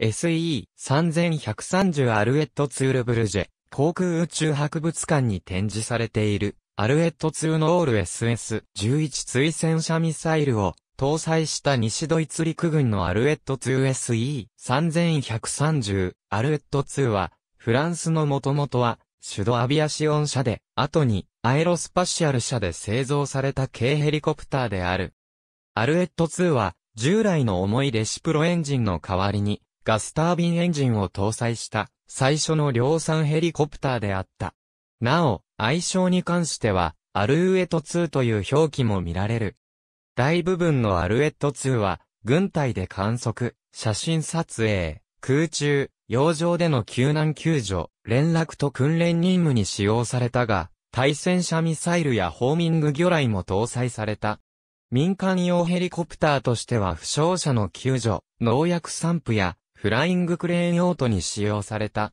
SE3130 アルエットツールブルジェ、航空宇宙博物館に展示されている、アルエット2のオール SS11 追戦車ミサイルを搭載した西ドイツ陸軍のアルエット 2SE3130 アルエット2はフランスの元々はシュドアビアシオン社で後にアエロスパシアル社で製造された軽ヘリコプターである。アルエット2は従来の重いレシプロエンジンの代わりにガスタービンエンジンを搭載した最初の量産ヘリコプターであった。なお、愛称に関しては、アルウエット2という表記も見られる。大部分のアルエット2は、軍隊で観測、写真撮影、空中、洋上での救難救助、連絡と訓練任務に使用されたが、対戦車ミサイルやホーミング魚雷も搭載された。民間用ヘリコプターとしては負傷者の救助、農薬散布やフライングクレーン用途に使用された。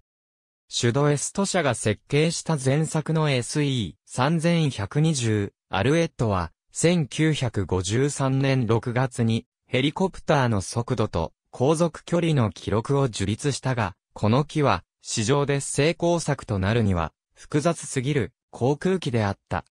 シュドエスト社が設計した前作の SE3120 アルエットは1953年6月にヘリコプターの速度と航続距離の記録を樹立したが、この機は市場で成功作となるには複雑すぎる航空機であった。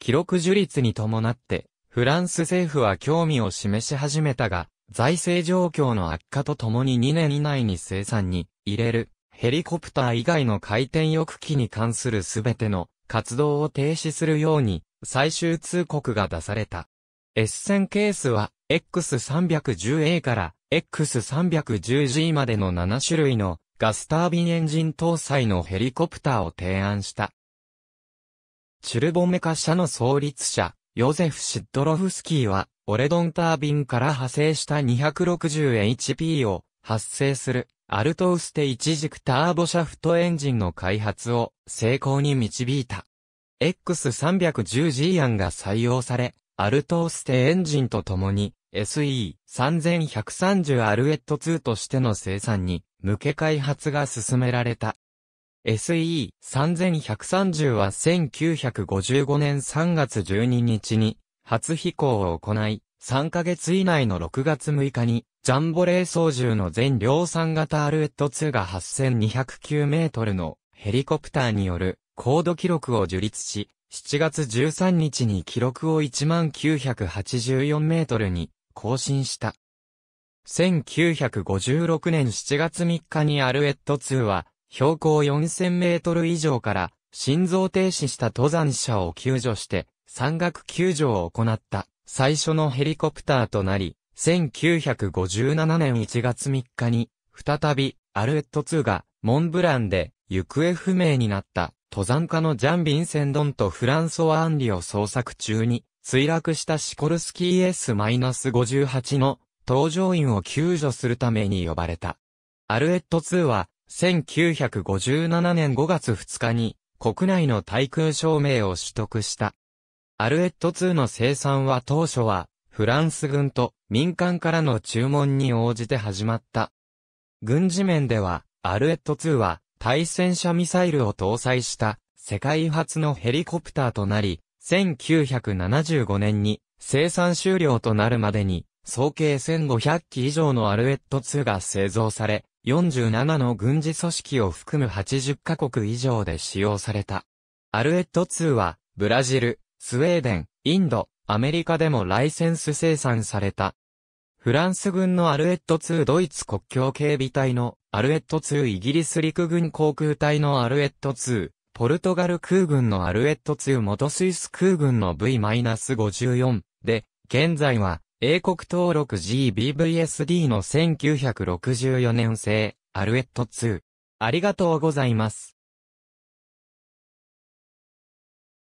記録樹立に伴ってフランス政府は興味を示し始めたが、財政状況の悪化とともに2年以内に生産に入れるヘリコプター以外の回転翼機に関するすべての活動を停止するように最終通告が出された。s 線ケースは X310A から X310G までの7種類のガスタービンエンジン搭載のヘリコプターを提案した。チュルボメカ社の創立者、ヨゼフ・シッドロフスキーは、オレドンタービンから派生した 260HP を発生するアルトウステ一軸ターボシャフトエンジンの開発を成功に導いた。X310G 案が採用され、アルトーステエンジンとともに SE3130 アルエット2としての生産に向け開発が進められた。SE3130 は1955年3月12日に初飛行を行い、3ヶ月以内の6月6日に、ジャンボレー操縦の全量産型アルエット2が8209メートルのヘリコプターによる高度記録を樹立し、7月13日に記録を1984メートルに更新した。1956年7月3日にアルエット2は、標高4000メートル以上から、心臓停止した登山者を救助して、山岳救助を行った最初のヘリコプターとなり、1957年1月3日に、再び、アルエット2が、モンブランで、行方不明になった、登山家のジャン・ビンセンドンとフランソワ・アンリを捜索中に、墜落したシコルスキー S-58 の、搭乗員を救助するために呼ばれた。アルエット2は、1957年5月2日に、国内の対空証明を取得した。アルエット2の生産は当初は、フランス軍と民間からの注文に応じて始まった。軍事面では、アルエット2は、対戦車ミサイルを搭載した世界初のヘリコプターとなり、1975年に生産終了となるまでに、総計1500機以上のアルエット2が製造され、47の軍事組織を含む80カ国以上で使用された。アルエット2は、ブラジル、スウェーデン、インド、アメリカでもライセンス生産された。フランス軍のアルエット2ドイツ国境警備隊のアルエット2イギリス陸軍航空隊のアルエット2ポルトガル空軍のアルエット2元スイス空軍の V-54 で、現在は英国登録 GBVSD の1964年製アルエット2。ありがとうございます。